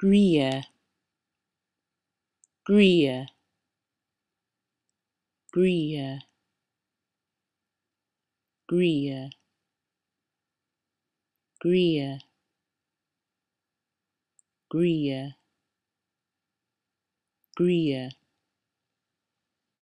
Greer, Greer, Greer, Greer, Greer, Greer, Greer.